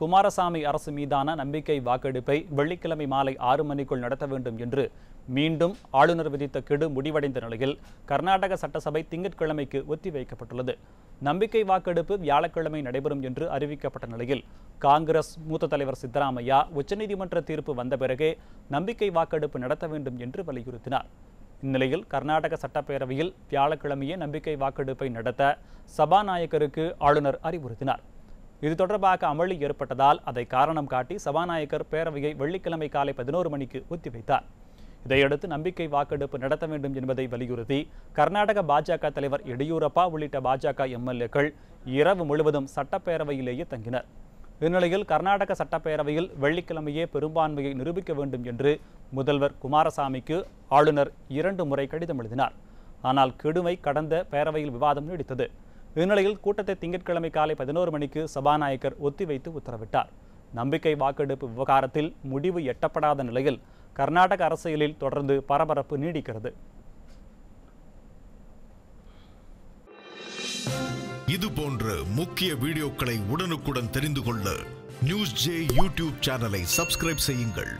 குமாரசாமி அரசு மீதான நம்பிக்கை வாக்கெடுப்பை வெள்ளிக்கிழமை மாலை ஆறு மணிக்குள் நடத்த வேண்டும் என்று மீண்டும் ஆளுநர் விதித்த கெடு முடிவடைந்த நிலையில் கர்நாடக சட்டசபை திங்கட்கிழமைக்கு ஒத்திவைக்கப்பட்டுள்ளது நம்பிக்கை வாக்கெடுப்பு வியாழக்கிழமை நடைபெறும் என்று அறிவிக்கப்பட்ட நிலையில் காங்கிரஸ் மூத்த தலைவர் சித்தராமையா உச்சநீதிமன்ற தீர்ப்பு வந்த பிறகே நம்பிக்கை வாக்கெடுப்பு நடத்த வேண்டும் என்று வலியுறுத்தினார் இந்நிலையில் கர்நாடக சட்டப்பேரவையில் வியாழக்கிழமையே நம்பிக்கை வாக்கெடுப்பை நடத்த சபாநாயகருக்கு ஆளுநர் அறிவுறுத்தினார் இது தொடர்பாக அமளி ஏற்பட்டதால் அதை காரணம் காட்டி சபாநாயகர் பேரவையை வெள்ளிக்கிழமை காலை பதினோரு மணிக்கு ஒத்திவைத்தார் இதையடுத்து நம்பிக்கை வாக்கெடுப்பு நடத்த வேண்டும் என்பதை வலியுறுத்தி கர்நாடக பாஜக தலைவர் எடியூரப்பா உள்ளிட்ட பாஜக எம்எல்ஏக்கள் இரவு முழுவதும் சட்டப்பேரவையிலேயே தங்கினர் இந்நிலையில் கர்நாடக சட்டப்பேரவையில் வெள்ளிக்கிழமையே பெரும்பான்மையை நிரூபிக்க வேண்டும் என்று முதல்வர் குமாரசாமிக்கு ஆளுநர் இரண்டு முறை கடிதம் எழுதினார் ஆனால் கெடுமை கடந்த பேரவையில் விவாதம் நீடித்தது இந்நிலையில் கூட்டத்தை திங்கட்கிழமை காலை பதினோரு மணிக்கு சபாநாயகர் ஒத்திவைத்து உத்தரவிட்டார் நம்பிக்கை வாக்கெடுப்பு விவகாரத்தில் முடிவு எட்டப்படாத நிலையில் கர்நாடக அரசியலில் தொடர்ந்து பரபரப்பு நீடிக்கிறது இது போன்ற முக்கிய வீடியோக்களை உடனுக்குடன் தெரிந்து கொள்ள நியூஸ் ஜே யூடியூப் சேனலை சப்ஸ்கிரைப் செய்யுங்கள்